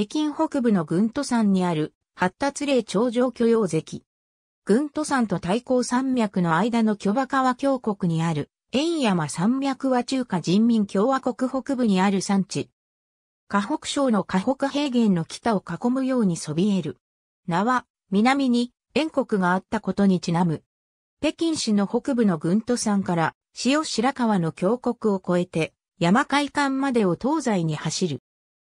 北京北部の群都山にある発達霊頂上巨容石。群都山と太行山脈の間の巨馬川峡谷にある円山山脈は中華人民共和国北部にある山地。河北省の河北平原の北を囲むようにそびえる。名は、南に、円国があったことにちなむ。北京市の北部の群都山から、塩白川の峡谷を越えて、山海岸までを東西に走る。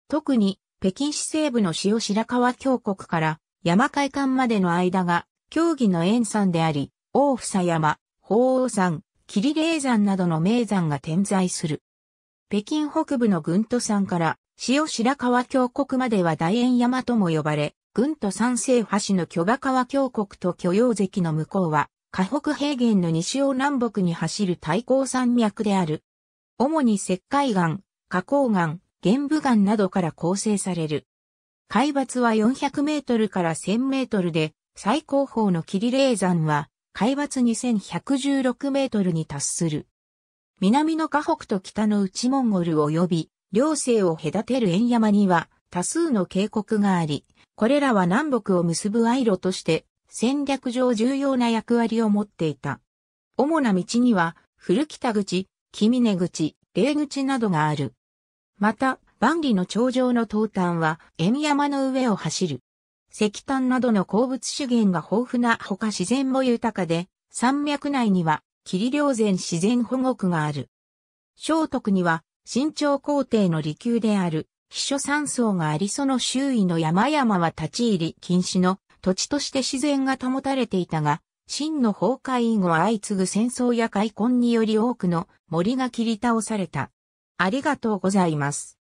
特に、北京市西部の塩白川峡谷から山海間までの間が、競技の塩山であり、大房山、鳳凰山、霧霊山などの名山が点在する。北京北部の群都山から塩白川峡谷までは大円山とも呼ばれ、群都山西橋の巨賀川峡谷と巨陽関の向こうは、河北平原の西を南北に走る太行山脈である。主に石灰岩、花崗岩、玄武岩などから構成される。海抜は400メートルから1000メートルで、最高峰の霧霊山は、海抜2116メートルに達する。南の河北と北の内モンゴル及び、両西を隔てる円山には、多数の渓谷があり、これらは南北を結ぶアイロとして、戦略上重要な役割を持っていた。主な道には、古北口、君根口、霊口などがある。また、万里の頂上の東端は、円山の上を走る。石炭などの鉱物資源が豊富なほか自然も豊かで、山脈内には、霧稜前自然保護区がある。聖徳には、新朝皇帝の離宮である、秘書山荘がありその周囲の山々は立ち入り禁止の土地として自然が保たれていたが、真の崩壊以後相次ぐ戦争や開墾により多くの森が切り倒された。ありがとうございます。